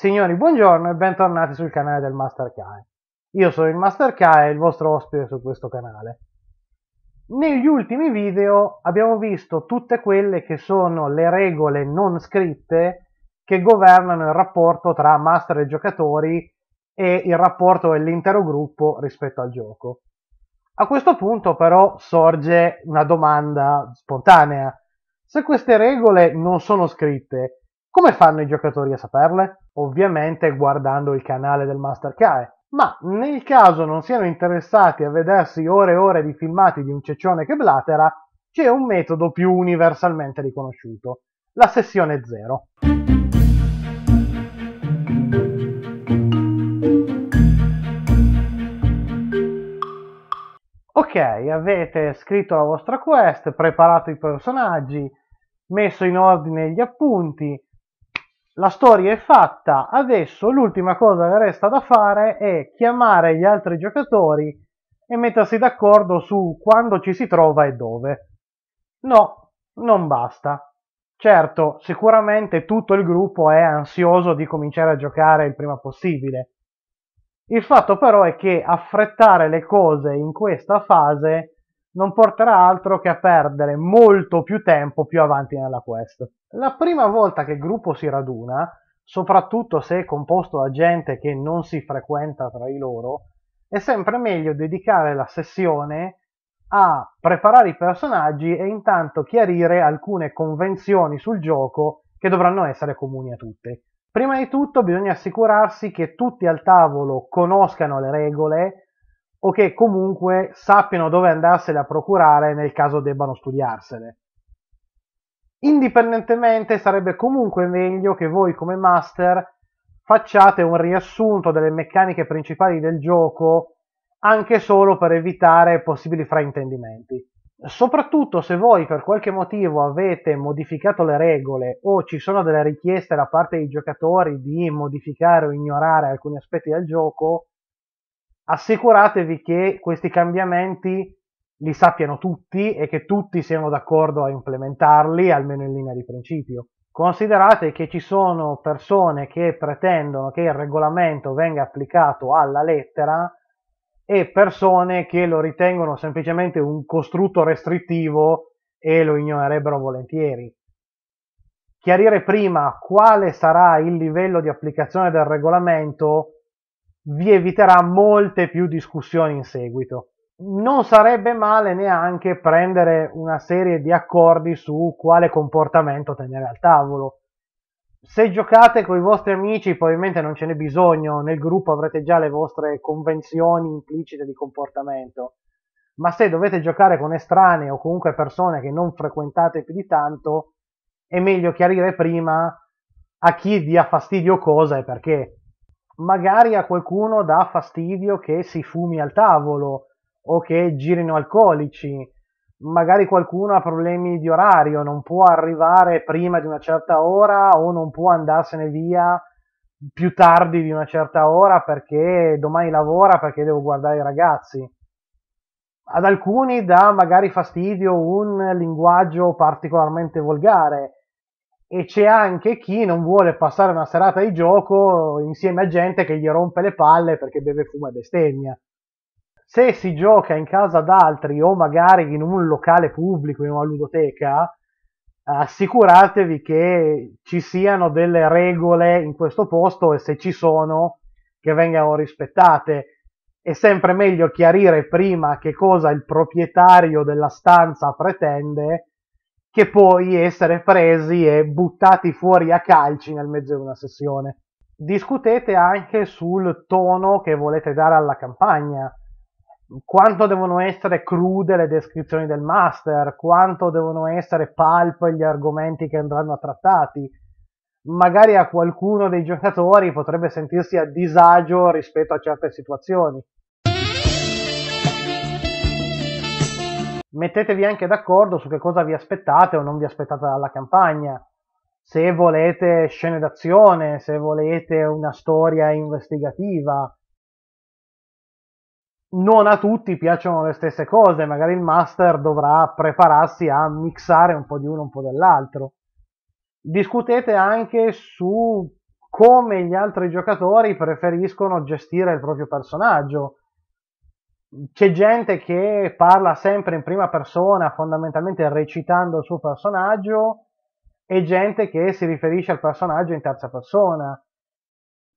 Signori, buongiorno e bentornati sul canale del Master Kai. Io sono il Master Kai, il vostro ospite su questo canale. Negli ultimi video abbiamo visto tutte quelle che sono le regole non scritte che governano il rapporto tra master e giocatori e il rapporto dell'intero gruppo rispetto al gioco. A questo punto però sorge una domanda spontanea. Se queste regole non sono scritte, come fanno i giocatori a saperle? ovviamente guardando il canale del Mastercard. Ma nel caso non siano interessati a vedersi ore e ore di filmati di un ceccione che blatera, c'è un metodo più universalmente riconosciuto, la sessione zero. Ok, avete scritto la vostra quest, preparato i personaggi, messo in ordine gli appunti, la storia è fatta, adesso l'ultima cosa che resta da fare è chiamare gli altri giocatori e mettersi d'accordo su quando ci si trova e dove. No, non basta. Certo, sicuramente tutto il gruppo è ansioso di cominciare a giocare il prima possibile. Il fatto però è che affrettare le cose in questa fase non porterà altro che a perdere molto più tempo più avanti nella quest. La prima volta che il gruppo si raduna, soprattutto se è composto da gente che non si frequenta tra di loro, è sempre meglio dedicare la sessione a preparare i personaggi e intanto chiarire alcune convenzioni sul gioco che dovranno essere comuni a tutte. Prima di tutto bisogna assicurarsi che tutti al tavolo conoscano le regole, o che comunque sappiano dove andarsene a procurare nel caso debbano studiarsene. Indipendentemente sarebbe comunque meglio che voi come master facciate un riassunto delle meccaniche principali del gioco anche solo per evitare possibili fraintendimenti. Soprattutto se voi per qualche motivo avete modificato le regole o ci sono delle richieste da parte dei giocatori di modificare o ignorare alcuni aspetti del gioco, assicuratevi che questi cambiamenti li sappiano tutti e che tutti siano d'accordo a implementarli, almeno in linea di principio. Considerate che ci sono persone che pretendono che il regolamento venga applicato alla lettera e persone che lo ritengono semplicemente un costrutto restrittivo e lo ignorerebbero volentieri. Chiarire prima quale sarà il livello di applicazione del regolamento vi eviterà molte più discussioni in seguito. Non sarebbe male neanche prendere una serie di accordi su quale comportamento tenere al tavolo. Se giocate con i vostri amici probabilmente non ce n'è bisogno, nel gruppo avrete già le vostre convenzioni implicite di comportamento, ma se dovete giocare con estranei o comunque persone che non frequentate più di tanto, è meglio chiarire prima a chi dia fastidio cosa e perché magari a qualcuno dà fastidio che si fumi al tavolo o che girino alcolici, magari qualcuno ha problemi di orario, non può arrivare prima di una certa ora o non può andarsene via più tardi di una certa ora perché domani lavora perché devo guardare i ragazzi. Ad alcuni dà magari fastidio un linguaggio particolarmente volgare e c'è anche chi non vuole passare una serata di gioco insieme a gente che gli rompe le palle perché beve fumo e bestemmia. Se si gioca in casa d'altri o magari in un locale pubblico, in una ludoteca, assicuratevi che ci siano delle regole in questo posto e se ci sono che vengano rispettate. È sempre meglio chiarire prima che cosa il proprietario della stanza pretende che poi essere presi e buttati fuori a calci nel mezzo di una sessione. Discutete anche sul tono che volete dare alla campagna, quanto devono essere crude le descrizioni del master, quanto devono essere pulp gli argomenti che andranno trattati. Magari a qualcuno dei giocatori potrebbe sentirsi a disagio rispetto a certe situazioni mettetevi anche d'accordo su che cosa vi aspettate o non vi aspettate dalla campagna. Se volete scene d'azione, se volete una storia investigativa. Non a tutti piacciono le stesse cose, magari il master dovrà prepararsi a mixare un po' di uno, un po' dell'altro. Discutete anche su come gli altri giocatori preferiscono gestire il proprio personaggio c'è gente che parla sempre in prima persona, fondamentalmente recitando il suo personaggio, e gente che si riferisce al personaggio in terza persona.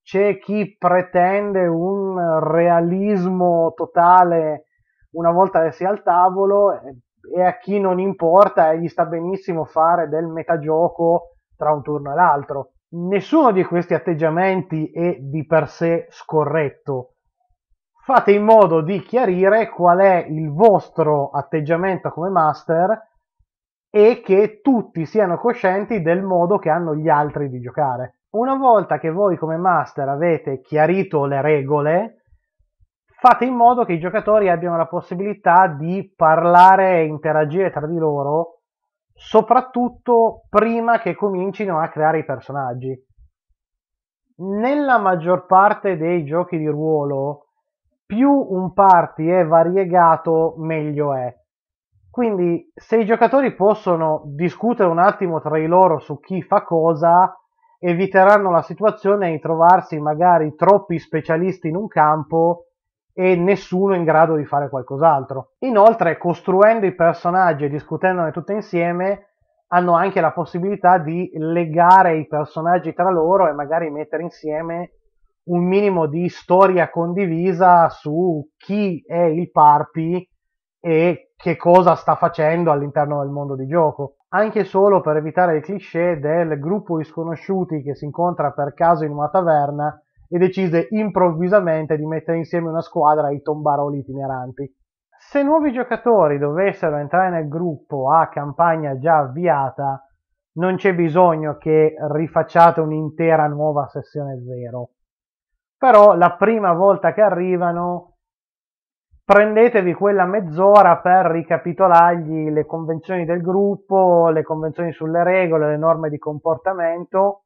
C'è chi pretende un realismo totale una volta che si è al tavolo e a chi non importa e gli sta benissimo fare del metagioco tra un turno e l'altro. Nessuno di questi atteggiamenti è di per sé scorretto fate in modo di chiarire qual è il vostro atteggiamento come master e che tutti siano coscienti del modo che hanno gli altri di giocare. Una volta che voi come master avete chiarito le regole, fate in modo che i giocatori abbiano la possibilità di parlare e interagire tra di loro, soprattutto prima che comincino a creare i personaggi. Nella maggior parte dei giochi di ruolo, più un party è variegato, meglio è. Quindi se i giocatori possono discutere un attimo tra di loro su chi fa cosa, eviteranno la situazione di trovarsi magari troppi specialisti in un campo e nessuno in grado di fare qualcos'altro. Inoltre, costruendo i personaggi e discutendone tutti insieme, hanno anche la possibilità di legare i personaggi tra loro e magari mettere insieme un minimo di storia condivisa su chi è il party e che cosa sta facendo all'interno del mondo di gioco. Anche solo per evitare il cliché del gruppo di sconosciuti che si incontra per caso in una taverna e decide improvvisamente di mettere insieme una squadra ai tombaroli itineranti. Se nuovi giocatori dovessero entrare nel gruppo a campagna già avviata, non c'è bisogno che rifacciate un'intera nuova sessione zero però la prima volta che arrivano prendetevi quella mezz'ora per ricapitolargli le convenzioni del gruppo, le convenzioni sulle regole, le norme di comportamento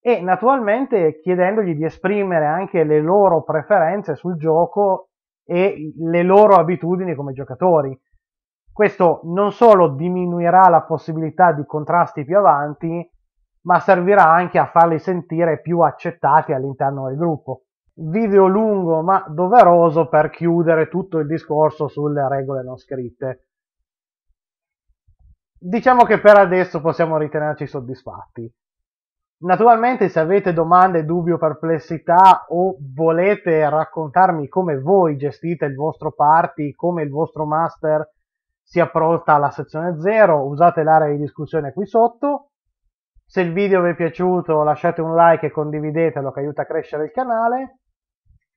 e naturalmente chiedendogli di esprimere anche le loro preferenze sul gioco e le loro abitudini come giocatori. Questo non solo diminuirà la possibilità di contrasti più avanti, ma servirà anche a farli sentire più accettati all'interno del gruppo. Video lungo ma doveroso per chiudere tutto il discorso sulle regole non scritte. Diciamo che per adesso possiamo ritenerci soddisfatti. Naturalmente se avete domande, dubbi o perplessità o volete raccontarmi come voi gestite il vostro party, come il vostro master si approccia alla sezione 0, usate l'area di discussione qui sotto. Se il video vi è piaciuto lasciate un like e condividetelo che aiuta a crescere il canale.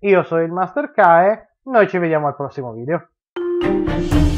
Io sono il Master Kae, noi ci vediamo al prossimo video.